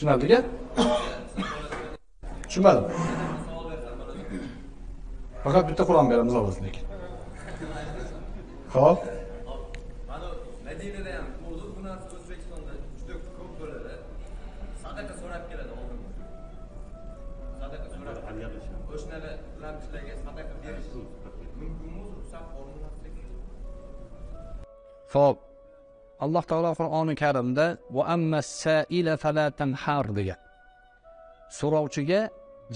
tushunarlika tushunmadim faqat bitta qur'on beramiz xolos lekin ho'p madinada ham bu narsa o'zbekistonda juda ko'p bo'ladi sadaqa so'rab keladi sadaqa so'rab bilan sadaqa berish ruxsat ho'p alloh taolo qur'oni karimda degan so'rovchiga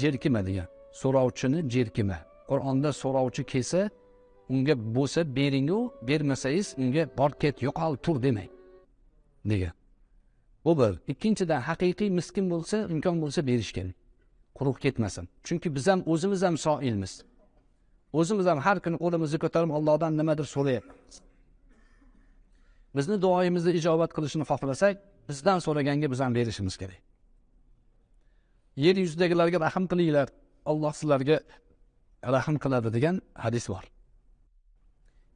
jerkima degan so'rovchini jerkima qur'onda so'rovchi kelsa unga bo'lsa beringu bermasangiz unga bor ket yo'qol tur demang degan bu bir ikkinchidan haqiqiy miskin bo'lsa imkon bo'lsa berish kerak quruq ketmasin chunki biz ham o'zimiz ham soilmiz o'zimiz ham har kuni qo'limizni ko'tarib ollohdan nimadir so'rayapmiz bizni duoyimizni ijobat qilishini xohlasak bizdan so'raganga biz ham berishimiz kerak yer yuzidagilarga rahm qilinglar alloh sizlarga rahm qiladi degan hadis bor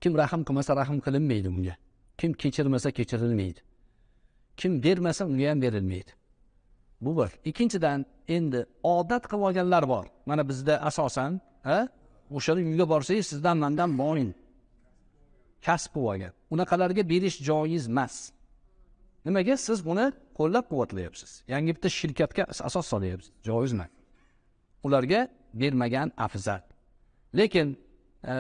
kim rahm qilmasa rahm qilinmaydi unga kim kechirmasa kechirilmaydi kim bermasa unga ham berilmaydi bu bir ikkinchidan endi odat qilib olganlar bor mana bizda asosan o'shani uyga borsangiz sizdan mandan boring kasb qilib olgan unaqalarga berish joiz emas nimaga siz buni qo'llab quvvatlayapsiz yangi bitta shirkatga asos solyapsiz joiz emas ularga bermagan afzal lekin e,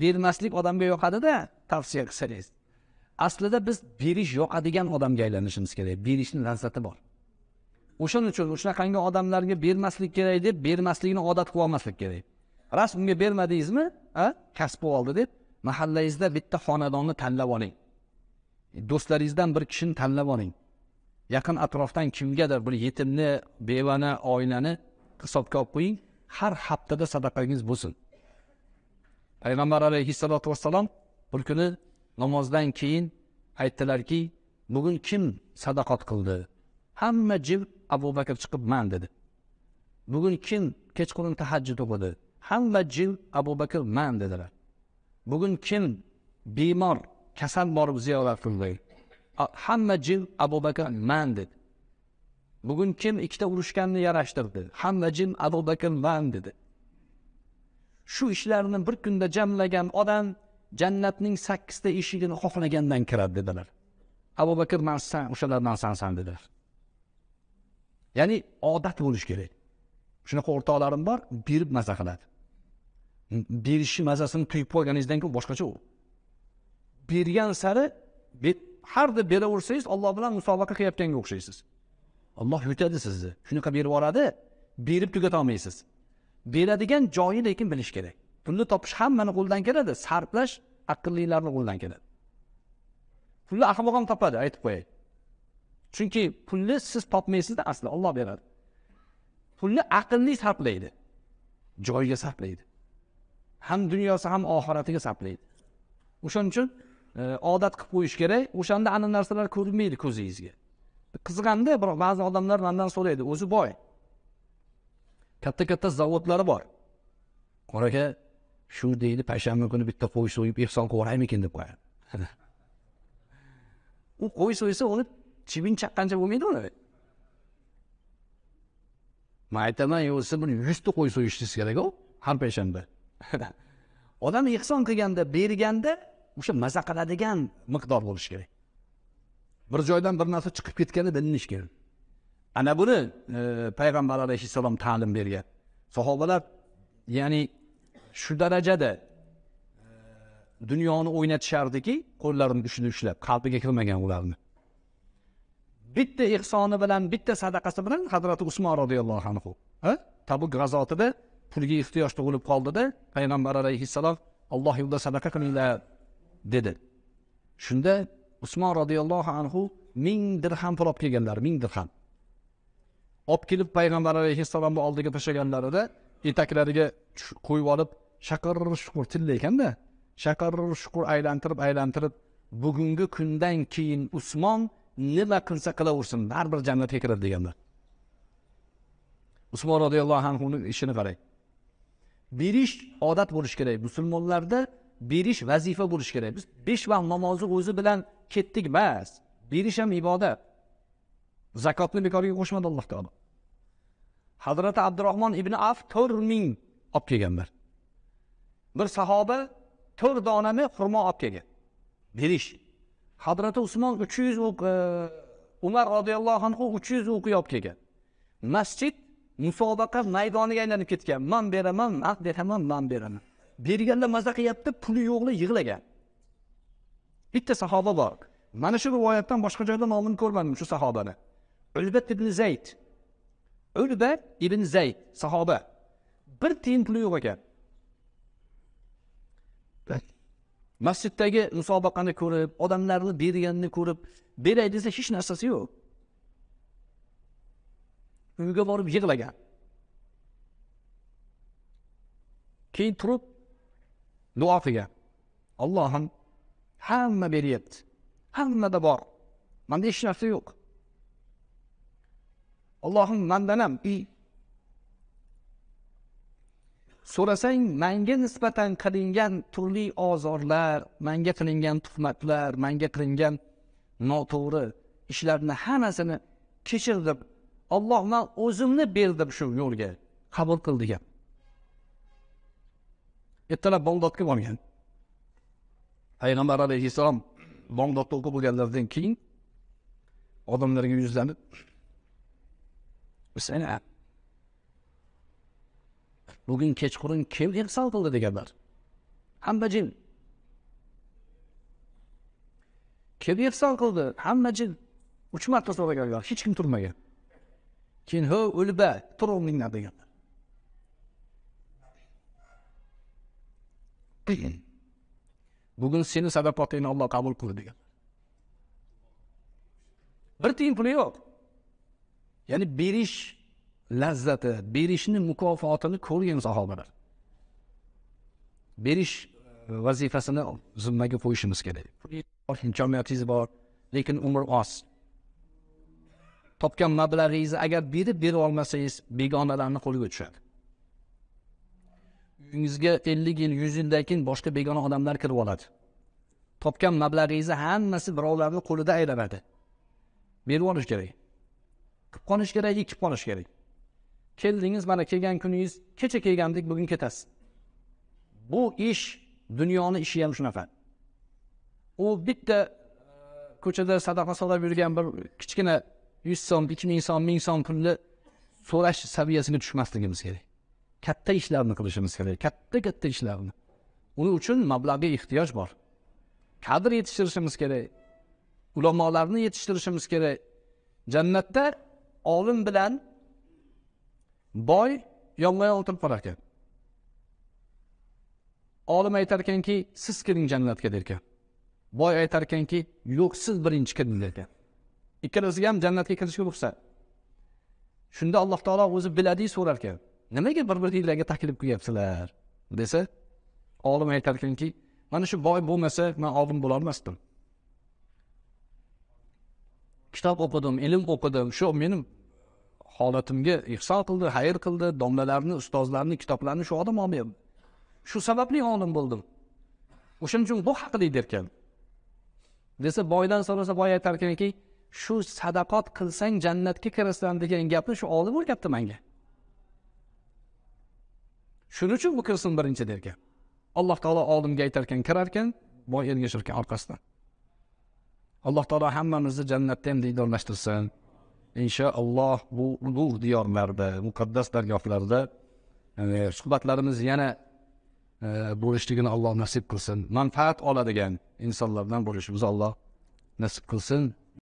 bermaslik odamga yoqadida tavsiya qilsangiz aslida biz berish yoqadigan odamga aylanishimiz kerak berishni lazzati bor o'shaning uchun shunaqangi odamlarga bermaslik kerak deb bermaslikni odat qilib olmaslik kerak rost unga bermadingizmi a kasb qilib oldi deb mahallangizda bitta xonadonni tanlab oling e, do'stlaringizdan bir kishini tanlab oling yaqin atrofdan kimgadir bir yetimni bevani oilani hisobga olib qo'ying har haftada sadaqangiz bo'lsin payg'ambar alayhissalotu vassalom bir kuni namozdan keyin aytdilarki bugun kim sadaqat qildi hamma jim abu bakr chiqib man dedi bugun kim kechqurun tahajjud o'qidi hamma jim abu bakr man dedilar bugun kim bemor kasal borib ziyorat qildi hamma jin abu bakr man dedi bugun kim ikkita urushganni yarashtirdi hamma jin abu bakr man dedi shu ishlarni bir kunda jamlagan odam jannatning sakkizta eshigini xohlagandan kiradi dedilar abu bakr man san o'shalardan sansan dedilar ya'ni odat bo'lishi kerak shunaqa o'rtoqlarim bor berib maza qiladi berishni mazasini tuyib qolganingizdan ko'ra boshqacha u bergan sari har deb beraversangiz olloh bilan musobaqa qilayotganga o'xshaysiz olloh yutadi sizni shunaqa berib yuboradi berib tugatolmaysiz beradigan joyi lekin bilish kerak pulni topish hammani qo'lidan keladi sarflash aqllilarni qo'lidan keladi pulni ahmoq ham topadi aytib qo'yay chunki pulni siz topmaysizda asli olloh beradi pulni aqlli sarflaydi joyiga sarflaydi ham dunyosi ham oxiratiga saqlaydi o'shaning uchun e, odat qilib qo'yish kerak o'shanda ana narsalar ko'rinmaydi ko'zingizga qizg'anda biroq ba'zi odamlar mandan so'raydi o'zi boy katta katta zavodlari bor qor aka shu deydi payshanba kuni bitta qo'y so'yib ehson qilib yuboraymikin deb qo'yadi u qo'y so'ysa uni chibin chaqqancha bo'lmaydi uni man aytaman siz bir yuzta qo'y so'yishingiz kerak-ku har payshanba odam ehson qilganda berganda o'sha maza qiladigan miqdor bo'lishi kerak bir joydan bir narsa chiqib ketgani bilinishi kerak ana buni e, payg'ambar alayhissalom ta'lim bergan sahobalar ya'ni shu darajada e, dunyoni o'ynatishardiki qo'llarini ushini ushlab qalbiga kirmagan ularni bitta ehsoni bilan bitta sadaqasi bilan hazrati usmon roziyallohu anhu tabuk g'azotida pulga ehtiyoj tug'ilib qoldida payg'ambar alayhissalom alloh yo'lida sadaqa qilinglar dedi shunda usmon roziyallohu anhu ming dirham pul olib kelganlar ming dirham olib kelib payg'ambar alayhissalomni oldiga tashlaganlarida etaklariga qo'yib olib shaqir shuqur tilla ekanda shaqir shuqur aylantirib aylantirib bugungi kundan keyin usmon nima qilsa qilaversin baribir jannatga kiradi deganlar usmon roziyallohu anhuni ishini qarang berish odat bo'lishi kerak musulmonlarda berish vazifa bo'lishi kerak biz besh vaqt namozni o'zi bilan ketdik emas berish ham ibodat zakotni bekorga qo'shmadi alloh taolo hazrati abdurahmon ibn af to'rt ming olib kelganlar bir sahoba to'rt donani xurmo olib kelgan berish hazrati usmon uch yuz e, umar roziyallohu anhu uch yuz o'qiy olib kelgan masjid musobaqa maydoniga aylanib ketgan man beraman ah man beraman man beraman berganlar mazza qilyapti puli yo'qlar yig'lagan bitta sahoba bor mana shu rivoyatdan boshqa joyda nomini ko'rmadim shu sahobani ulbat ibn zayd ulba ibn zayd sahoba bir tiyin puli yo'q ekan masjiddagi musobaqani ko'rib odamlarni berganini ko'rib beray desa hech narsasi yo'q uyga borib yig'lagan keyin turib duo qilgan allohim hamma beryapti hammada bor manda hech narsa yo'q allohim mandan ham i so'rasang manga nisbatan qilingan turli ozorlar manga qilingan tuhmatlar manga qilingan noto'g'ri ishlarni hammasini kechir deb olloh man o'zimni berdim shu yo'lga qabul qil degan ertalab bag'dodga borgan payg'ambar alayhissalom bag'dodda o'qib bo'lganlaridan keyin odamlarga yuzlanib bugun kechqurun kim ehson qildi deganlar hamma jin kim ehson qildi hamma jin uch marta so'raganlar hech kim turmagan keyin ho o'lba tur o'rningdan deganlar bugun seni sadaqatingni olloh qabul qildi degan. bir tiyin puli yo'q ya'ni berish lazzati berishni mukofotini ko'rgan sahobalar berish vazifasini zimmaga qo'yishimiz kerak imkoniyatingiz bor lekin umr oz topgan mablag'ingizni agar berib bera olmasangiz begonalarni qo'liga tushadi uyingizga ellik yil yuz yildan keyin boshqa begona odamlar kirib oladi topgan mablag'ingizni hammasi birovlarni qo'lida aylanadi berib olish kerak qilib qolish kerak ekib qolish kerak keldingiz mana kelgan kuningiz kecha kelgandek bugun ketasiz bu ish dunyoni ishi ham shunaqa u bitta ko'chada sadaqa solib yurgan bir kichkina yuz so'm ikki ming so'm ming so'm pulni so'rash saviyasiga tushmasligimiz kerak katta ishlarni qilishimiz kerak katta katta ishlarni uning uchun mablag'ga ehtiyoj bor kadr yetishtirishimiz kerak ulamolarni yetishtirishimiz kerak jannatda olim bilan boy yonma yon o'tirib qolar ekan olim aytar ekanki siz kiring jannatga derkan boy aytar ekanki yo'q siz birinchi kiring derkan ikkalasiga ham jannatga kirishga ruxsat shunda alloh taolo o'zi biladi so'rarkan nimaga bir biringlarga taklif qilyapsizlar desa olim aytarkanki mana shu boy bo'lmasa man olim bo'lolmasdim kitob o'qidim ilm o'qidim shu meni holatimga ihson qildi xayr qildi domlalarni ustozlarni kitoblarni shu odam olmayapti shu sababli olim bo'ldim o'shaning uchun bu haqli derkan desa boydan so'rasa boy aytarkanki shu sadaqot qilsang jannatga kirasan degan gapni shu olim o'rgatdi manga shuning uchun bu kirsin birinchi derkan alloh taolo olimga aytarkan kirarkan boy ergashirkan orqasidan alloh taolo hammamizni jannatda ham diydorlashtirsin inshaalloh bu ulug' diyorlarda muqaddas dargohlarda suhbatlarimiz yana e, bo'lishligini alloh nasib qilsin manfaat oladigan insonlardan bo'lishimizni alloh nasib qilsin